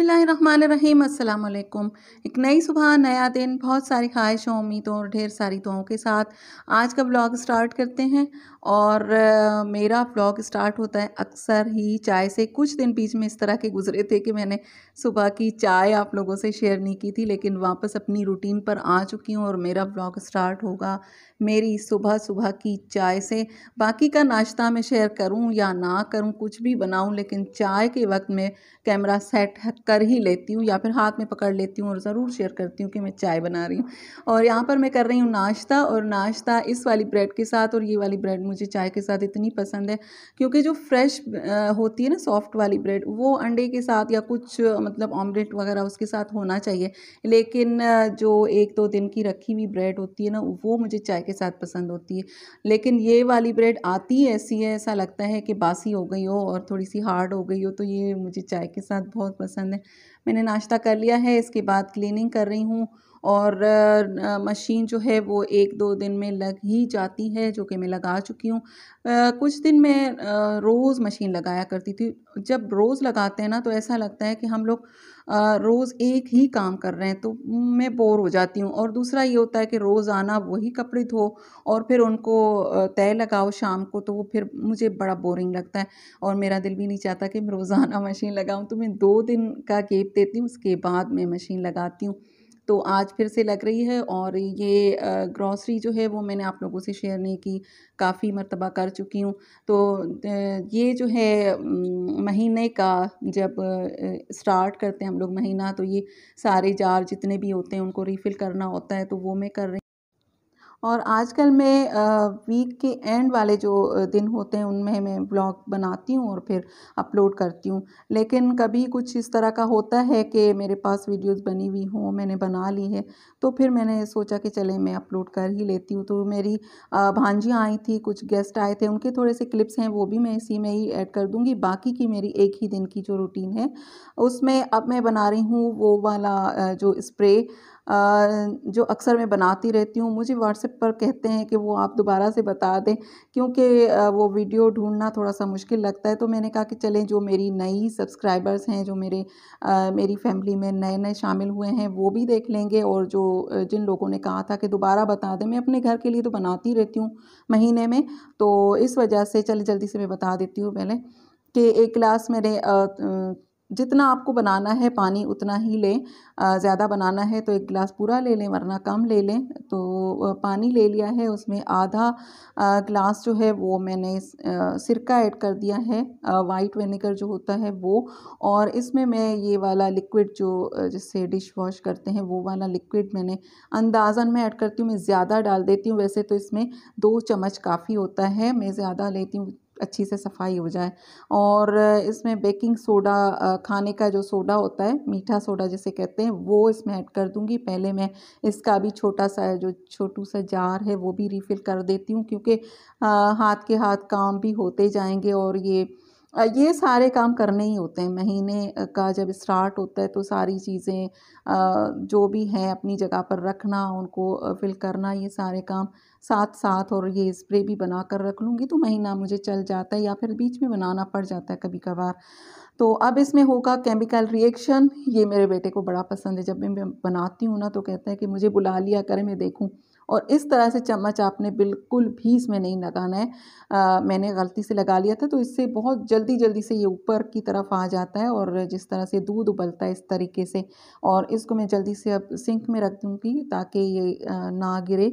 अस्सलाम अल्लाम एक नई सुबह नया दिन बहुत सारी ख्वाहिशों उम्मीदों और ढेर सारी दुआओं के साथ आज का ब्लॉग स्टार्ट करते हैं और आ, मेरा ब्लॉग स्टार्ट होता है अक्सर ही चाय से कुछ दिन बीच में इस तरह के गुजरे थे कि मैंने सुबह की चाय आप लोगों से शेयर नहीं की थी लेकिन वापस अपनी रूटीन पर आ चुकी हूँ और मेरा ब्लॉग स्टार्ट होगा मेरी सुबह सुबह की चाय से बाकी का नाश्ता मैं शेयर करूँ या ना करूँ कुछ भी बनाऊँ लेकिन चाय के वक्त में कैमरा सेट कर ही लेती हूँ या फिर हाथ में पकड़ लेती हूँ और ज़रूर शेयर करती हूँ कि मैं चाय बना रही हूँ और यहाँ पर मैं कर रही हूँ नाश्ता और नाश्ता इस वाली ब्रेड के साथ और ये वाली ब्रेड मुझे चाय के साथ इतनी पसंद है क्योंकि जो फ्रेश होती है ना सॉफ्ट वाली ब्रेड वो अंडे के साथ या कुछ मतलब ऑमलेट वगैरह उसके साथ होना चाहिए लेकिन जो एक दो दिन की रखी हुई ब्रेड होती है ना वो मुझे चाय के साथ पसंद होती है लेकिन ये वाली ब्रेड आती है ऐसी है ऐसा लगता है कि बासी हो गई हो और थोड़ी सी हार्ड हो गई हो तो ये मुझे चाय के साथ बहुत पसंद है मैंने नाश्ता कर लिया है इसके बाद क्लीनिंग कर रही हूँ और मशीन जो है वो एक दो दिन में लग ही जाती है जो कि मैं लगा चुकी हूँ कुछ दिन मैं रोज़ मशीन लगाया करती थी जब रोज़ लगाते हैं ना तो ऐसा लगता है कि हम लोग रोज़ एक ही काम कर रहे हैं तो मैं बोर हो जाती हूँ और दूसरा ये होता है कि रोज़ाना वही कपड़े धो और फिर उनको तय लगाओ शाम को तो वो फिर मुझे बड़ा बोरिंग लगता है और मेरा दिल भी नहीं चाहता कि मैं रोज़ाना मशीन लगाऊँ तो मैं दो दिन का गेप देती हूँ उसके बाद मैं मशीन लगाती हूँ तो आज फिर से लग रही है और ये ग्रॉसरी जो है वो मैंने आप लोगों से शेयर नहीं की काफ़ी मरतबा कर चुकी हूँ तो ये जो है महीने का जब स्टार्ट करते हैं हम लोग महीना तो ये सारे जार जितने भी होते हैं उनको रिफ़िल करना होता है तो वो मैं कर रही और आजकल मैं वीक के एंड वाले जो दिन होते हैं उनमें मैं ब्लॉग बनाती हूँ और फिर अपलोड करती हूँ लेकिन कभी कुछ इस तरह का होता है कि मेरे पास वीडियोस बनी हुई हों मैंने बना ली है तो फिर मैंने सोचा कि चले मैं अपलोड कर ही लेती हूँ तो मेरी भांजियाँ आई थी कुछ गेस्ट आए थे उनके थोड़े से क्लिप्स हैं वो भी मैं इसी में ही ऐड कर दूँगी बाकी की मेरी एक ही दिन की जो रूटीन है उसमें अब मैं बना रही हूँ वो वाला जो स्प्रे जो अक्सर मैं बनाती रहती हूँ मुझे व्हाट्सएप पर कहते हैं कि वो आप दोबारा से बता दें क्योंकि वो वीडियो ढूंढना थोड़ा सा मुश्किल लगता है तो मैंने कहा कि चलें जो मेरी नई सब्सक्राइबर्स हैं जो मेरे आ, मेरी फैमिली में नए नए शामिल हुए हैं वो भी देख लेंगे और जो जिन लोगों ने कहा था कि दोबारा बता दें मैं अपने घर के लिए तो बनाती रहती हूँ महीने में तो इस वजह से चले जल्दी से मैं बता देती हूँ पहले कि एक गिलास मैंने जितना आपको बनाना है पानी उतना ही लें ज़्यादा बनाना है तो एक गिलास पूरा ले लें वरना कम ले लें तो पानी ले लिया है उसमें आधा गिलास जो है वो मैंने सिरका ऐड कर दिया है वाइट विनेगर जो होता है वो और इसमें मैं ये वाला लिक्विड जो जिससे डिश वॉश करते हैं वो वाला लिक्विड मैंने अंदाज़न में ऐड करती हूँ मैं ज़्यादा डाल देती हूँ वैसे तो इसमें दो चम्मच काफ़ी होता है मैं ज़्यादा लेती हूँ अच्छी से सफाई हो जाए और इसमें बेकिंग सोडा खाने का जो सोडा होता है मीठा सोडा जिसे कहते हैं वो इसमें ऐड कर दूँगी पहले मैं इसका भी छोटा सा जो छोटू सा जार है वो भी रिफ़िल कर देती हूँ क्योंकि हाथ के हाथ काम भी होते जाएंगे और ये ये सारे काम करने ही होते हैं महीने का जब स्टार्ट होता है तो सारी चीज़ें जो भी हैं अपनी जगह पर रखना उनको फिल करना ये सारे काम साथ साथ और ये स्प्रे भी बना कर रख लूँगी तो महीना मुझे चल जाता है या फिर बीच में बनाना पड़ जाता है कभी कभार तो अब इसमें होगा केमिकल रिएक्शन ये मेरे बेटे को बड़ा पसंद है जब मैं बनाती हूँ ना तो कहता है कि मुझे बुला लिया करें मैं देखूँ और इस तरह से चम्मच आपने बिल्कुल भी इसमें नहीं लगाना है आ, मैंने गलती से लगा लिया था तो इससे बहुत जल्दी जल्दी से ये ऊपर की तरफ आ जाता है और जिस तरह से दूध उबलता है इस तरीके से और इसको मैं जल्दी से अब सिंक में रख दूँगी ताकि ये ना गिरे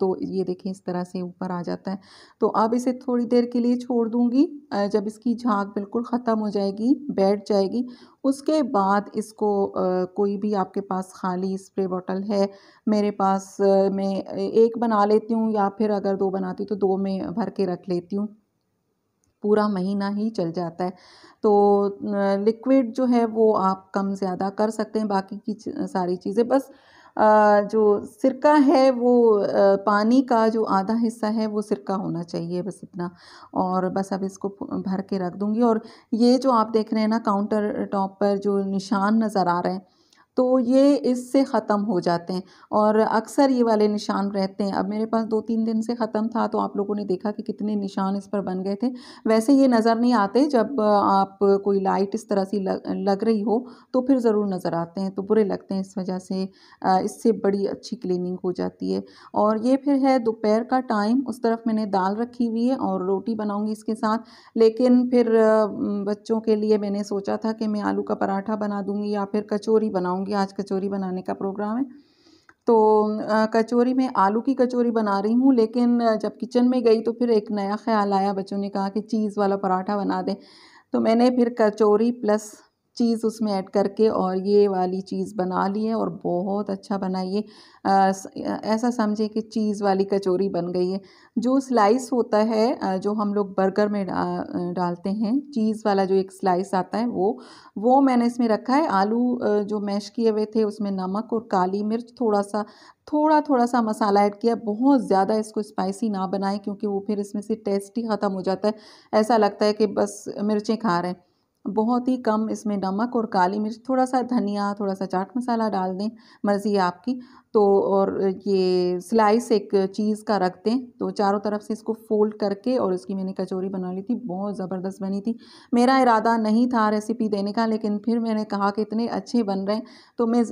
तो ये देखें इस तरह से ऊपर आ जाता है तो अब इसे थोड़ी देर के लिए छोड़ दूंगी जब इसकी झाग बिल्कुल ख़त्म हो जाएगी बैठ जाएगी उसके बाद इसको कोई भी आपके पास खाली स्प्रे बॉटल है मेरे पास मैं एक बना लेती हूँ या फिर अगर दो बनाती तो दो में भर के रख लेती हूँ पूरा महीना ही चल जाता है तो लिक्विड जो है वो आप कम ज़्यादा कर सकते हैं बाकी की सारी चीज़ें बस जो सिरका है वो पानी का जो आधा हिस्सा है वो सिरका होना चाहिए बस इतना और बस अब इसको भर के रख दूँगी और ये जो आप देख रहे हैं ना काउंटर टॉप पर जो निशान नज़र आ रहे हैं तो ये इससे ख़त्म हो जाते हैं और अक्सर ये वाले निशान रहते हैं अब मेरे पास दो तीन दिन से ख़त्म था तो आप लोगों ने देखा कि कितने निशान इस पर बन गए थे वैसे ये नज़र नहीं आते जब आप कोई लाइट इस तरह से लग रही हो तो फिर ज़रूर नज़र आते हैं तो बुरे लगते हैं इस वजह से इससे बड़ी अच्छी क्लिनिंग हो जाती है और ये फिर है दोपहर का टाइम उस तरफ मैंने दाल रखी हुई है और रोटी बनाऊँगी इसके साथ लेकिन फिर बच्चों के लिए मैंने सोचा था कि मैं आलू का पराठा बना दूँगी या फिर कचोरी बनाऊँगी बताऊंगी आज कचौरी बनाने का प्रोग्राम है तो कचौरी में आलू की कचौरी बना रही हूँ लेकिन जब किचन में गई तो फिर एक नया ख्याल आया बच्चों ने कहा कि चीज़ वाला पराठा बना दें तो मैंने फिर कचौरी प्लस चीज़ उसमें ऐड करके और ये वाली चीज़ बना ली है और बहुत अच्छा बना ये ऐसा समझे कि चीज़ वाली कचौरी बन गई है जो स्लाइस होता है जो हम लोग बर्गर में डालते हैं चीज़ वाला जो एक स्लाइस आता है वो वो मैंने इसमें रखा है आलू जो मैश किए हुए थे उसमें नमक और काली मिर्च थोड़ा सा थोड़ा थोड़ा सा मसाला ऐड किया बहुत ज़्यादा इसको स्पाइसी ना बनाएं क्योंकि वो फिर इसमें से टेस्ट ही ख़त्म हो जाता है ऐसा लगता है कि बस मिर्चें खा रहे हैं बहुत ही कम इसमें नमक और काली मिर्च थोड़ा सा धनिया थोड़ा सा चाट मसाला डाल दें मर्ज़ी आपकी तो और ये स्लाइस एक चीज़ का रख दें तो चारों तरफ से इसको फोल्ड करके और इसकी मैंने कचौरी बना ली थी बहुत ज़बरदस्त बनी थी मेरा इरादा नहीं था रेसिपी देने का लेकिन फिर मैंने कहा कि इतने अच्छे बन रहे हैं तो मैं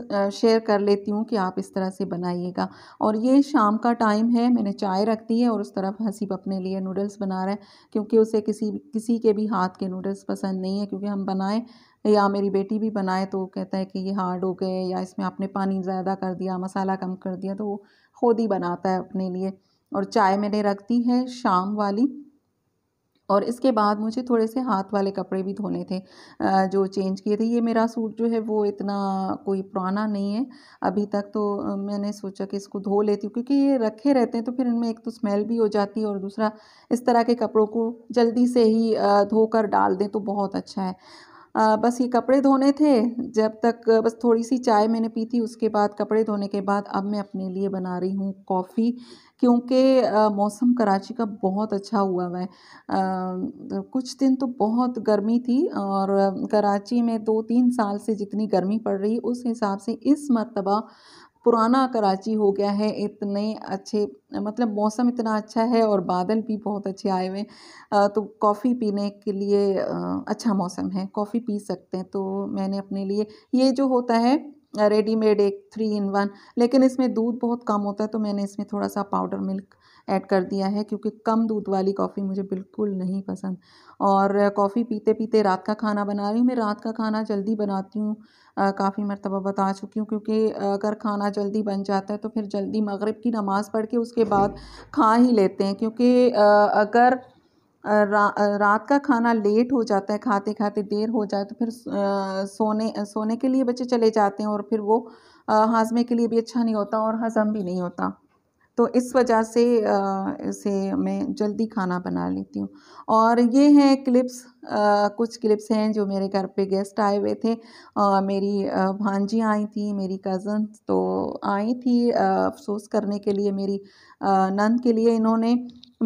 शेयर कर लेती हूँ कि आप इस तरह से बनाइएगा और ये शाम का टाइम है मैंने चाय रख दी है और उस तरफ हसीब अपने लिए नूडल्स बना रहे हैं क्योंकि उसे किसी किसी के भी हाथ के नूडल्स पसंद नहीं है क्योंकि हम बनाएँ या मेरी बेटी भी बनाए तो कहता है कि ये हार्ड हो गए या इसमें आपने पानी ज़्यादा कर दिया मसाला कम कर दिया तो वो खुद ही बनाता है अपने लिए और चाय मैंने रख दी है शाम वाली और इसके बाद मुझे थोड़े से हाथ वाले कपड़े भी धोने थे जो चेंज किए थे ये मेरा सूट जो है वो इतना कोई पुराना नहीं है अभी तक तो मैंने सोचा कि इसको धो लेती हूँ क्योंकि ये रखे रहते हैं तो फिर इनमें एक तो स्मेल भी हो जाती है और दूसरा इस तरह के कपड़ों को जल्दी से ही धोकर डाल दें तो बहुत अच्छा है बस ये कपड़े धोने थे जब तक बस थोड़ी सी चाय मैंने पी थी उसके बाद कपड़े धोने के बाद अब मैं अपने लिए बना रही हूँ कॉफ़ी क्योंकि मौसम कराची का बहुत अच्छा हुआ हुआ है कुछ दिन तो बहुत गर्मी थी और कराची में दो तीन साल से जितनी गर्मी पड़ रही उस हिसाब से इस मरतबा पुराना कराची हो गया है इतने अच्छे मतलब मौसम इतना अच्छा है और बादल भी बहुत अच्छे आए हुए हैं तो कॉफ़ी पीने के लिए अच्छा मौसम है कॉफ़ी पी सकते हैं तो मैंने अपने लिए ये जो होता है रेडीमेड एक थ्री इन वन लेकिन इसमें दूध बहुत कम होता है तो मैंने इसमें थोड़ा सा पाउडर मिल्क ऐड कर दिया है क्योंकि कम दूध वाली कॉफ़ी मुझे बिल्कुल नहीं पसंद और कॉफ़ी पीते पीते रात का खाना बना रही हूँ मैं रात का खाना जल्दी बनाती हूँ काफ़ी मरतबा बता चुकी हूँ क्योंकि अगर खाना जल्दी बन जाता है तो फिर जल्दी मगरब की नमाज़ पढ़ के उसके बाद खा ही लेते हैं क्योंकि अगर रा, रात का खाना लेट हो जाता है खाते खाते देर हो जाए तो फिर सोने सोने के लिए बच्चे चले जाते हैं और फिर वो हाजमे के लिए भी अच्छा नहीं होता और हज़म भी नहीं होता तो इस वजह से इसे मैं जल्दी खाना बना लेती हूँ और ये हैं क्लिप्स कुछ क्लिप्स हैं जो मेरे घर पे गेस्ट आए हुए थे आ, मेरी भांजी आई थी मेरी कज़न तो आई थी अफसोस करने के लिए मेरी नंद के लिए इन्होंने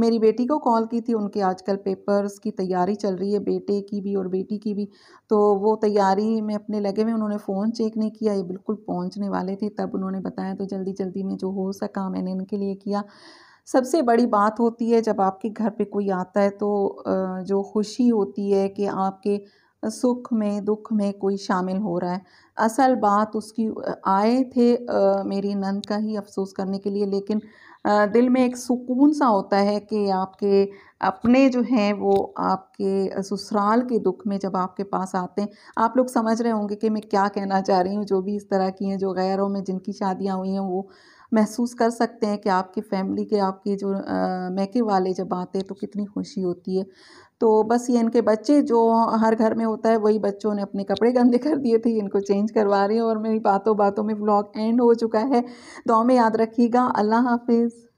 मेरी बेटी को कॉल की थी उनके आजकल पेपर्स की तैयारी चल रही है बेटे की भी और बेटी की भी तो वो तैयारी में अपने लगे हुए उन्होंने फ़ोन चेक नहीं किया ये बिल्कुल पहुंचने वाले थे तब उन्होंने बताया तो जल्दी जल्दी में जो हो सका मैंने इनके लिए किया सबसे बड़ी बात होती है जब आपके घर पे कोई आता है तो जो खुशी होती है कि आपके सुख में दुख में कोई शामिल हो रहा है असल बात उसकी आए थे आ, मेरी नंद का ही अफसोस करने के लिए लेकिन आ, दिल में एक सुकून सा होता है कि आपके अपने जो हैं वो आपके ससुराल के दुख में जब आपके पास आते हैं आप लोग समझ रहे होंगे कि मैं क्या कहना चाह रही हूँ जो भी इस तरह की हैं जो गैरों में जिनकी शादियाँ हुई हैं वो महसूस कर सकते हैं कि आपकी फैमिली के आपके जो मैके वाले जब आते हैं तो कितनी खुशी होती है तो बस ये इनके बच्चे जो हर घर में होता है वही बच्चों ने अपने कपड़े गंदे कर दिए थे इनको चेंज करवा रही हैं और मेरी बातों बातों में ब्लॉग एंड हो चुका है दो तो में याद रखिएगा अल्लाह हाफिज़